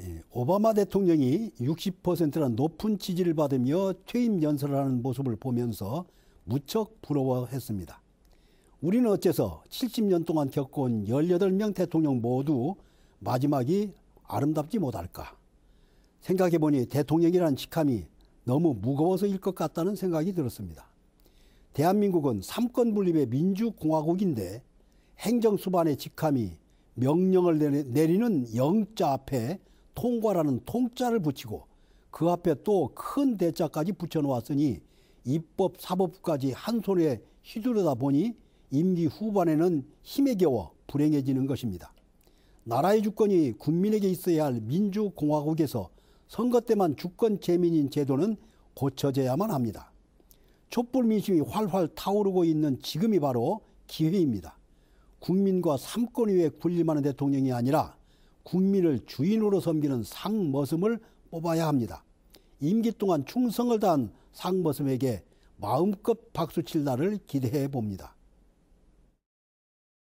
예, 오바마 대통령이 60%라는 높은 지지를 받으며 퇴임 연설을 하는 모습을 보면서 무척 부러워했습니다. 우리는 어째서 70년 동안 겪어온 18명 대통령 모두 마지막이 아름답지 못할까? 생각해보니 대통령이란 직함이 너무 무거워서일 것 같다는 생각이 들었습니다. 대한민국은 삼권분립의 민주공화국인데 행정수반의 직함이 명령을 내리는 영자 앞에 통과라는 통자를 붙이고 그 앞에 또 큰 대자까지 붙여놓았으니 입법 사법까지 한 손에 휘두르다 보니 임기 후반에는 힘에 겨워 불행해지는 것입니다. 나라의 주권이 국민에게 있어야 할 민주공화국에서 선거 때만 주권 재민인 제도는 고쳐져야만 합니다. 촛불 민심이 활활 타오르고 있는 지금이 바로 기회입니다. 국민과 삼권위에 군림하는 대통령이 아니라 국민을 주인으로 섬기는 상머슴을 뽑아야 합니다. 임기 동안 충성을 다한 상머슴에게 마음껏 박수칠 날을 기대해 봅니다.